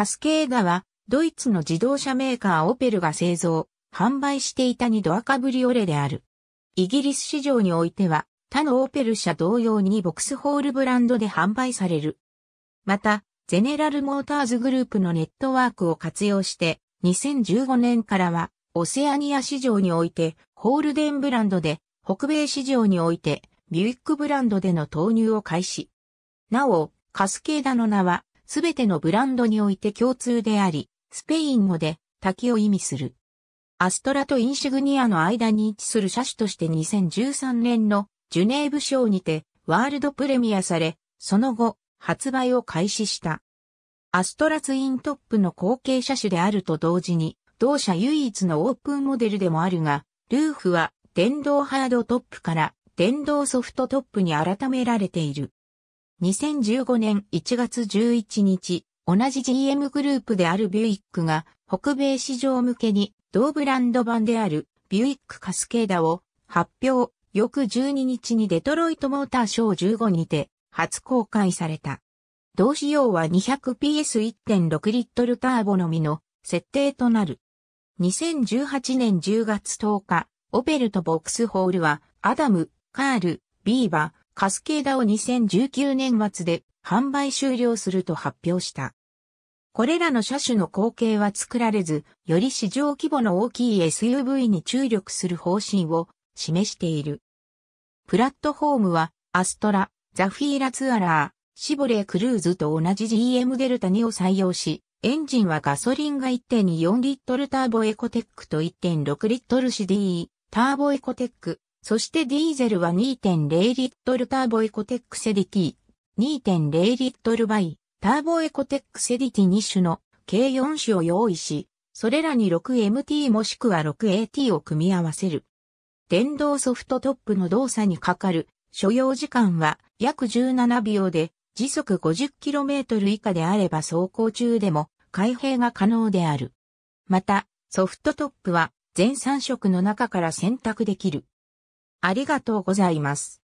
カスケーダは、ドイツの自動車メーカーオペルが製造、販売していた2ドアカブリオレである。イギリス市場においては、他のオペル社同様にボックスホールブランドで販売される。また、ゼネラルモーターズグループのネットワークを活用して、2015年からは、オセアニア市場において、ホールデンブランドで、北米市場において、ビュイックブランドでの投入を開始。なお、カスケーダの名は、すべてのブランドにおいて共通であり、スペイン語で滝を意味する。アストラとインシグニアの間に位置する車種として2013年のジュネーブ賞にてワールドプレミアされ、その後発売を開始した。アストラツイントップの後継車種であると同時に、同社唯一のオープンモデルでもあるが、ルーフは電動ハードトップから電動ソフトトップに改められている。2015年1月11日、同じ GM グループであるビュイックが、北米市場向けに、同ブランド版である、ビュイックカスケーダを発表、翌12日にデトロイトモーターショー15にて、初公開された。同仕様は 200PS1.6 リットルターボのみの設定となる。2018年10月10日、オペルとボックスホールは、アダム、カール、ビーバ、カスケーダを2019年末で販売終了すると発表した。これらの車種の後継は作られず、より市場規模の大きい SUV に注力する方針を示している。プラットフォームは、アストラ、ザフィーラツアラー、シボレークルーズと同じ GM デルタ2を採用し、エンジンはガソリンが1.24リットルターボエコテックと1.6リットル c d ターボエコテック、そしてディーゼルは2.0リットルターボエコテックセディティ、2.0リットルバイ、ターボエコテックセディティ2種の計4種を用意し、それらに 6MT もしくは 6AT を組み合わせる。電動ソフトトップの動作にかかる所要時間は約17秒で時速 50km 以下であれば走行中でも開閉が可能である。また、ソフトトップは全3色の中から選択できる。ありがとうございます。